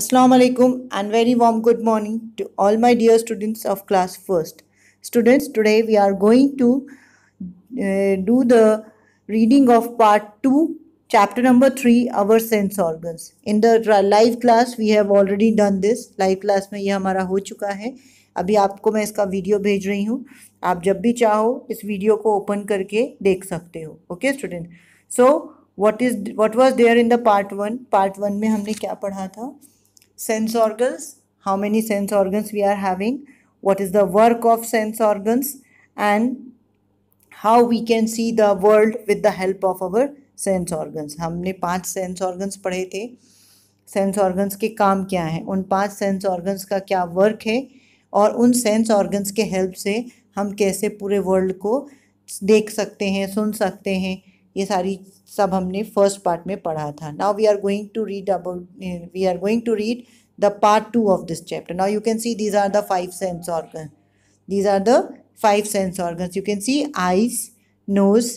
Assalamu alaikum and very warm good morning to all my dear students of class 1st. Students, today we are going to uh, do the reading of part 2, chapter number 3, our sense organs. In the live class, we have already done this. Live class mein ye hamara ho chuka hai. Abhi aapko main iska video bhej rahi hu. Aap jab bhi chaho, is video ko open karke dekh sakte ho. Okay, student? So, what is what was there in the part 1? Part 1 mein humne kya padha tha? sense organs, how many sense organs we are having, what is the work of sense organs and how we can see the world with the help of our sense organs हमने पांच sense organs पढ़े थे sense organs के काम क्या हैं उन पांच सेंस ऑर्गन्स का क्या वर्क है और उन सेंस ऑर्गन्स के हेल्प से हम कैसे पूरे वर्ल्ड को देख सकते हैं सुन सकते हैं ये सारी सब हमने फर्स्ट पार्ट में पढ़ा था now we are going to read about we are going to read the part two of this chapter now you can see these are the five sense organ these are the five sense organs you can see eyes nose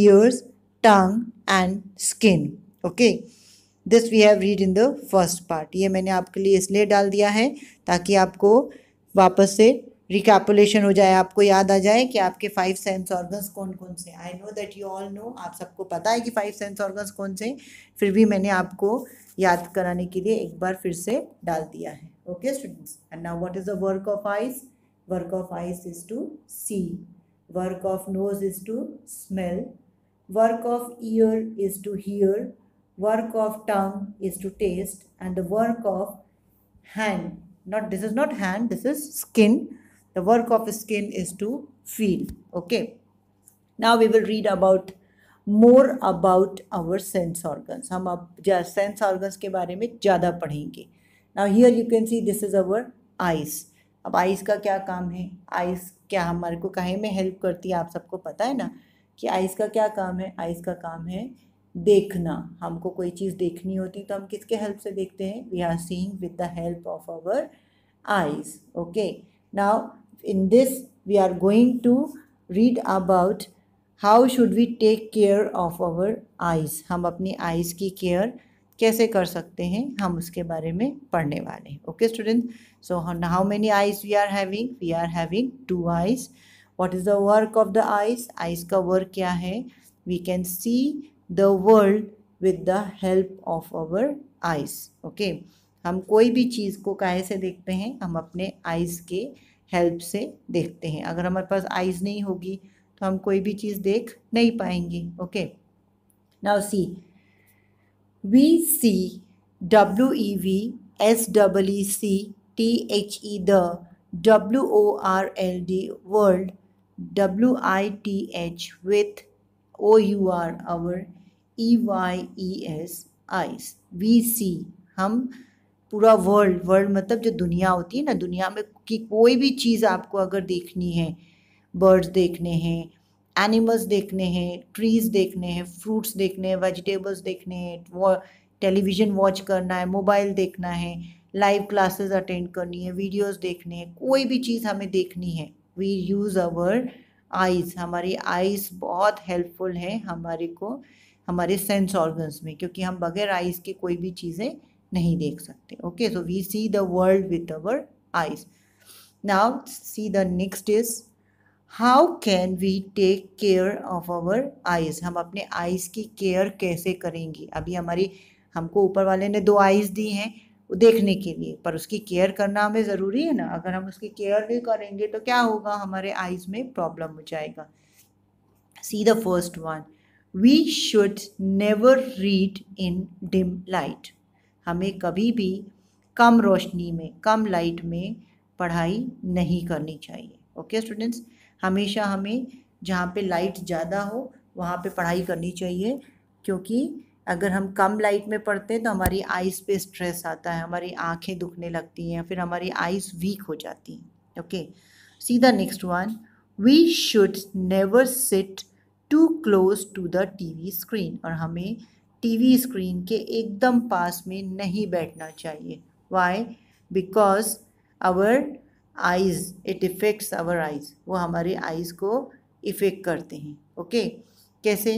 ears tongue and skin okay this we have read in the first part ये मैंने आपके लिए इसलिए डाल दिया है ताकि आपको वापस से रिकैपुलेशन हो जाए आपको याद आ जाए कि आपके फाइव सेंस ऑर्गन्स कौन कौन से I know that you all know आप सबको पता है कि फाइव सेंस ऑर्गन्स कौन से फिर भी मैंने आपको याद कराने के लिए एक बार फिर से डाल दिया है okay students and now what is the work of eyes work of eyes is to see work of nose is to smell work of ear is to hear work of tongue is to taste and the work of hand not this is not hand this is skin The work of skin is to feel. Okay. Now we will read about more about our sense organs हम अब sense organs के बारे में ज़्यादा पढ़ेंगे now here you can see this is our eyes अब eyes का क्या काम है आइस क्या हमारे को काहे में हेल्प करती है आप सबको पता है ना कि आइस का क्या काम है आइस का काम है देखना हमको कोई चीज़ देखनी होती तो हम किसके हेल्प से देखते हैं we are seeing with the help of our eyes okay now in this we are going to read about how should we take care of our eyes हम अपनी आइज़ की केयर कैसे कर सकते हैं हम उसके बारे में पढ़ने वाले हैं okay student so how many eyes we are having we are having two eyes what is the work of the eyes eyes का वर्क क्या है we can see the world with the help of our eyes okay हम कोई भी चीज़ को काहे से देखते हैं हम अपने आइज़ के हेल्प से देखते हैं अगर हमारे पास आइज़ नहीं होगी तो हम कोई भी चीज़ देख नहीं पाएंगे okay now see we see W E we S double E see T H E the W O R L D world W I T H with O U R our E Y E S eyes we see हम पूरा world world मतलब जो दुनिया होती है ना दुनिया में कि कोई भी चीज़ आपको अगर देखनी है बर्ड्स देखने हैं एनिमल्स देखने हैं ट्रीज़ देखने हैं फ्रूट्स देखने हैं वेजिटेबल्स देखने हैं टेलीविज़न वॉच करना है मोबाइल देखना है लाइव क्लासेस अटेंड करनी है वीडियोस देखने हैं कोई भी चीज़ हमें देखनी है वी यूज़ आवर आइज़ हमारी आइज़ बहुत हेल्पफुल है हमारे को हमारे सेंस ऑर्गन्स में क्योंकि हम बगैर आइज़ के कोई भी चीज़ें नहीं देख सकते okay so we see the world with our eyes Now see the next is how can we take care of our eyes हम अपने आइज़ की केयर कैसे करेंगे अभी हमारी हमको ऊपर वाले ने दो आइज़ दी हैं देखने के लिए पर उसकी केयर करना हमें ज़रूरी है ना अगर हम उसकी केयर नहीं करेंगे तो क्या होगा हमारे आइज़ में प्रॉब्लम हो जाएगा see the first one we should never read in dim light हमें कभी भी कम रोशनी में कम लाइट में पढ़ाई नहीं करनी चाहिए ओके स्टूडेंट्स हमेशा हमें जहाँ पे लाइट ज़्यादा हो वहाँ पे पढ़ाई करनी चाहिए क्योंकि अगर हम कम लाइट में पढ़ते हैं तो हमारी आइज़ पे स्ट्रेस आता है हमारी आंखें दुखने लगती हैं फिर हमारी आइज़ वीक हो जाती हैं ओके सीधा next one we should never sit too close to the TV screen और हमें टीवी स्क्रीन के एकदम पास में नहीं बैठना चाहिए why because our eyes it affects our eyes वो हमारे आइज़ को इफ़ेक्ट करते हैं ओके कैसे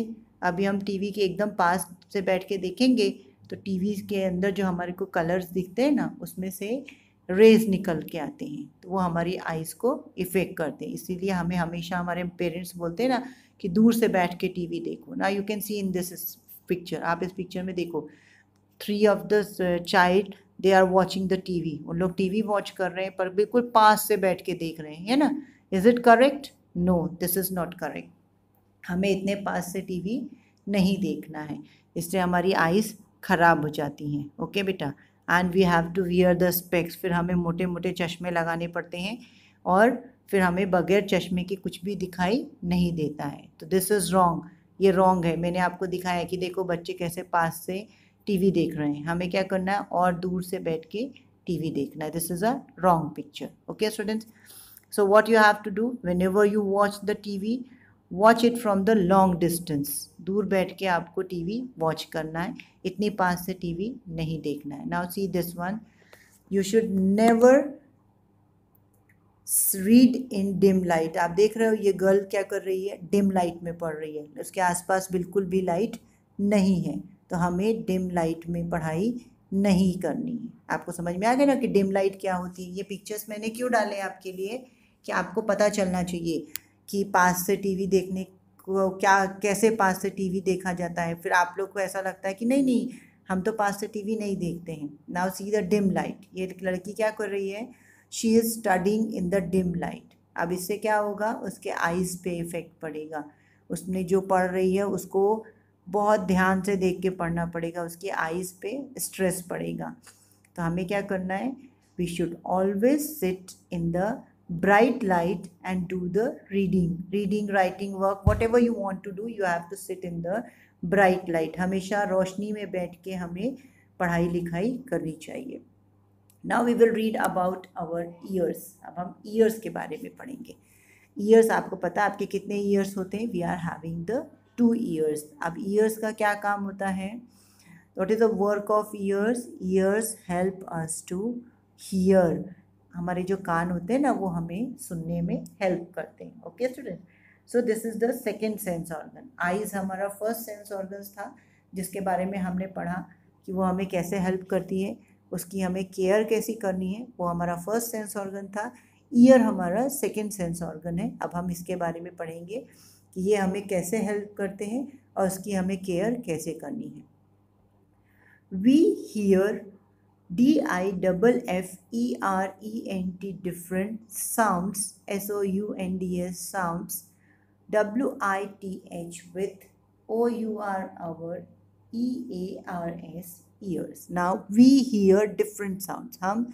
अभी हम टीवी के एकदम पास से बैठ के देखेंगे तो टीवी के अंदर जो हमारे को कलर्स दिखते हैं ना उसमें से रेज निकल के आते हैं तो वो हमारी आइज़ को इफ़ेक्ट करते हैं इसीलिए हमें हमेशा हमारे पेरेंट्स बोलते हैं ना कि दूर से बैठ के टीवी देखो ना you can see in this picture आप इस पिक्चर में देखो three of the child they are watching the TV उन लोग टी वी वॉच कर रहे हैं पर बिल्कुल पास से बैठ के देख रहे हैं है ना is it correct no this is not correct हमें इतने पास से टी वी नहीं देखना है इससे हमारी आइज़ ख़राब हो जाती हैं ओके बेटा and we have to wear the specs फिर हमें मोटे मोटे चश्मे लगाने पड़ते हैं और फिर हमें बगैर चश्मे के कुछ भी दिखाई नहीं देता है तो दिस इज़ रॉन्ग ये रॉन्ग है मैंने आपको दिखाया कि देखो बच्चे कैसे पास से टीवी देख रहे हैं हमें क्या करना है और दूर से बैठ के टीवी देखना है this is a wrong picture okay students so what you have to do whenever you watch the TV watch it from the long distance दूर बैठ के आपको टी वी वॉच करना है इतनी पास से टी वी नहीं देखना है now see this one you should never read in dim light आप देख रहे हो ये गर्ल क्या कर रही है डिम लाइट में पढ़ रही है उसके आसपास बिल्कुल भी लाइट नहीं है तो हमें डिम लाइट में पढ़ाई नहीं करनी है आपको समझ में आ गया ना कि डिम लाइट क्या होती है ये पिक्चर्स मैंने क्यों डाले आपके लिए कि आपको पता चलना चाहिए कि पास से टीवी देखने को क्या कैसे पास से टीवी देखा जाता है फिर आप लोग को ऐसा लगता है कि नहीं नहीं हम तो पास से टीवी नहीं देखते हैं now see the dim light ये लड़की क्या कर रही है she is studying in the dim light अब इससे क्या होगा उसके आइज़ पे इफ़ेक्ट पड़ेगा उसने जो पढ़ रही है उसको बहुत ध्यान से देख के पढ़ना पड़ेगा उसकी आइज़ पे स्ट्रेस पड़ेगा तो हमें क्या करना है we should always sit in the bright light and do the reading reading writing work whatever you want to do you have to sit in the bright light हमेशा रोशनी में बैठ के हमें पढ़ाई लिखाई करनी चाहिए now we will read about our ears अब हम ईयर्स के बारे में पढ़ेंगे ईयर्स आपको पता है आपके कितने ईयर्स होते हैं we are having the two ears अब ईयर्स का क्या काम होता है what is the work of ears ears help us to hear हमारे जो कान होते हैं ना वो हमें सुनने में हेल्प करते हैं okay student so this is the second sense organ eyes हमारा फर्स्ट सेंस ऑर्गन्स था जिसके बारे में हमने पढ़ा कि वो हमें कैसे हेल्प करती है उसकी हमें केयर कैसी करनी है वो हमारा फर्स्ट सेंस ऑर्गन था ईयर हमारा सेकेंड सेंस ऑर्गन है अब हम इसके बारे में पढ़ेंगे कि ये हमें कैसे हेल्प करते हैं और उसकी हमें केयर कैसे करनी है we hear D I double F E R E N T different sounds S O U N D S sounds W I T H with O U R our E A R S ears now we hear different sounds हम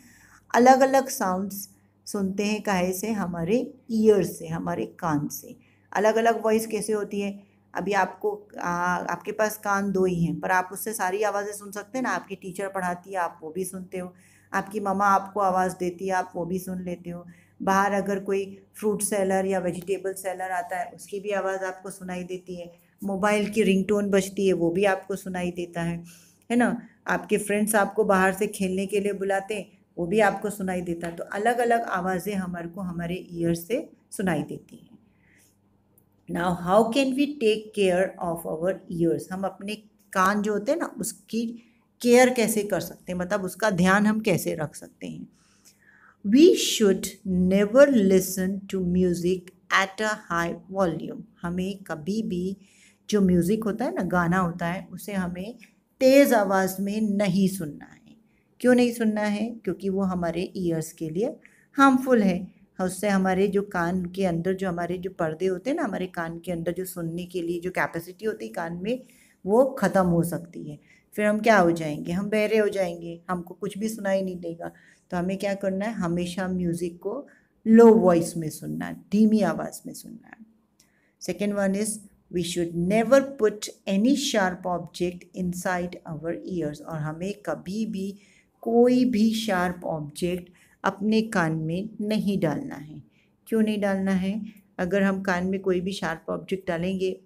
अलग अलग sounds सुनते हैं काहे से हमारे year से हमारे कान से अलग अलग वॉइस कैसे होती है अभी आपको आ, आपके पास कान दो ही हैं पर आप उससे सारी आवाज़ें सुन सकते हैं ना आपकी टीचर पढ़ाती है आप वो भी सुनते हो आपकी ममा आपको आवाज़ देती है आप वो भी सुन लेते हो बाहर अगर कोई फ्रूट सेलर या वेजिटेबल सेलर आता है उसकी भी आवाज़ आपको सुनाई देती है मोबाइल की रिंगटोन बजती है वो भी आपको सुनाई देता है है ना आपके फ्रेंड्स आपको बाहर से खेलने के लिए बुलाते हैं वो भी आपको सुनाई देता है तो अलग अलग आवाज़ें हमारे को हमारे ईयर से सुनाई देती हैं now how can we take care of our ears हम अपने कान जो होते हैं ना उसकी केयर कैसे कर सकते हैं मतलब उसका ध्यान हम कैसे रख सकते हैं we should never listen to music at a high volume हमें कभी भी जो म्यूज़िक होता है ना गाना होता है उसे हमें तेज़ आवाज़ में नहीं सुनना है क्यों नहीं सुनना है क्योंकि वो हमारे ईयर्स के लिए हार्मफुल है उससे हमारे जो कान के अंदर जो हमारे जो पर्दे होते हैं ना हमारे कान के अंदर जो सुनने के लिए जो कैपेसिटी होती है कान में वो ख़त्म हो सकती है फिर हम क्या हो जाएंगे हम बहरे हो जाएंगे हमको कुछ भी सुनाई नहीं देगा तो हमें क्या करना है हमेशा म्यूज़िक को लो वॉइस में सुनना है धीमी आवाज़ में सुनना है second one is we should never put any sharp object inside our ears और हमें कभी भी कोई भी शार्प ऑब्जेक्ट अपने कान में नहीं डालना है क्यों नहीं डालना है अगर हम कान में कोई भी शार्प ऑब्जेक्ट डालेंगे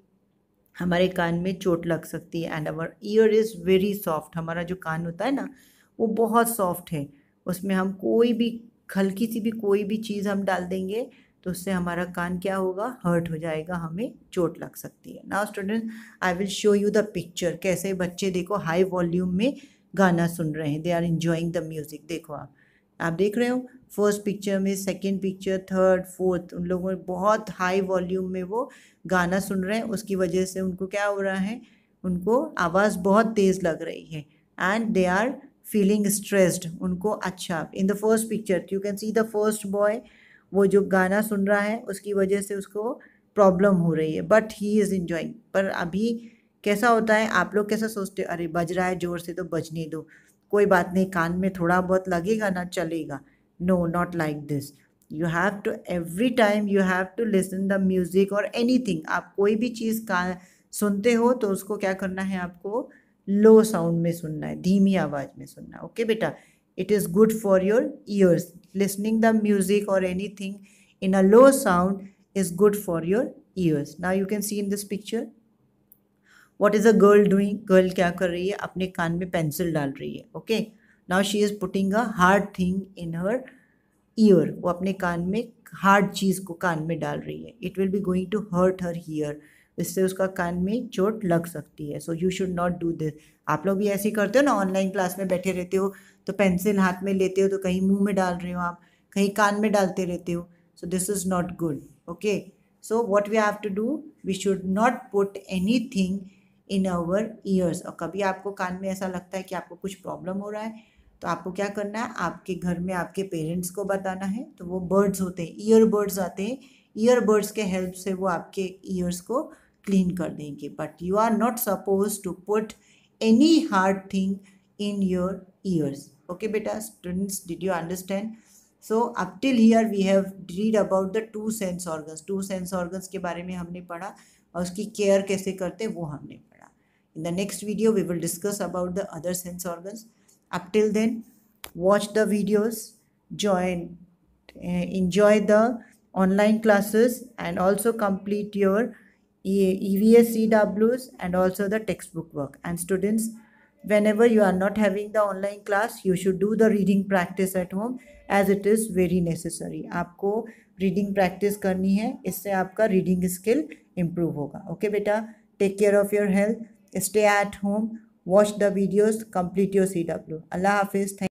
हमारे कान में चोट लग सकती है and our ear is very soft हमारा जो कान होता है ना वो बहुत सॉफ्ट है उसमें हम कोई भी हल्की सी भी कोई भी चीज़ हम डाल देंगे तो उससे हमारा कान क्या होगा हर्ट हो जाएगा हमें चोट लग सकती है now student I will show you the picture कैसे बच्चे देखो हाई वॉल्यूम में गाना सुन रहे हैं they are enjoying the music देखो आप आप देख रहे हो फर्स्ट पिक्चर में सेकंड पिक्चर थर्ड फोर्थ उन लोगों में बहुत हाई वॉल्यूम में वो गाना सुन रहे हैं उसकी वजह से उनको क्या हो रहा है उनको आवाज़ बहुत तेज़ लग रही है and they are feeling stressed उनको अच्छा in the first picture you can see the first boy वो जो गाना सुन रहा है उसकी वजह से उसको प्रॉब्लम हो रही है बट ही इज़ इन्जॉइंग पर अभी कैसा होता है आप लोग कैसा सोचते हो अरे बज रहा है ज़ोर से तो बजने दो कोई बात नहीं कान में थोड़ा बहुत लगेगा ना चलेगा no not like this you have to every time you have to listen the music और एनी थिंग आप कोई भी चीज़ का सुनते हो तो उसको क्या करना है आपको लो साउंड में सुनना है धीमी आवाज़ में सुनना है ओके okay, बेटा it is good for your ears listening the music और anything in a low sound is good for your ears ना you can see in this picture what is a girl doing girl क्या कर रही है अपने कान में pencil डाल रही है okay now she is putting a hard thing in her ear वो अपने कान में हार्ड चीज़ को कान में डाल रही है it will be going to hurt her ear इससे उसका कान में चोट लग सकती है so you should not do this आप लोग भी ऐसे ही करते हो ना ऑनलाइन क्लास में बैठे रहते हो तो पेंसिल हाथ में लेते हो तो कहीं मुंह में डाल रहे हो आप कहीं कान में डालते रहते हो so this is not good okay so what we have to do we should not put anything in our ears और कभी आपको कान में ऐसा लगता है कि आपको कुछ प्रॉब्लम हो रहा है तो आपको क्या करना है आपके घर में आपके पेरेंट्स को बताना है तो वो बर्ड्स होते हैं ईयर बर्ड्स आते हैं ईयर बर्ड्स के हेल्प से वो आपके ईयर्स को क्लीन कर देंगे but you are not suppose to put any hard thing in your ears okay बेटा students did you understand so up till here we have read about the two sense organs two sense organs के बारे में हमने पढ़ा और उसकी care कैसे करते वो हमने पढ़ा In the next video, we will discuss about the other sense organs. Up till then, watch the videos, join, uh, enjoy the online classes and also complete your EVS and also the textbook work. And students, whenever you are not having the online class, you should do the reading practice at home as it is very necessary. आपको reading practice करनी है इससे आपका reading skill improve होगा. Okay बेटा, take care of your health stay at home, watch the videos, complete your CW. Allah Hafiz. Thank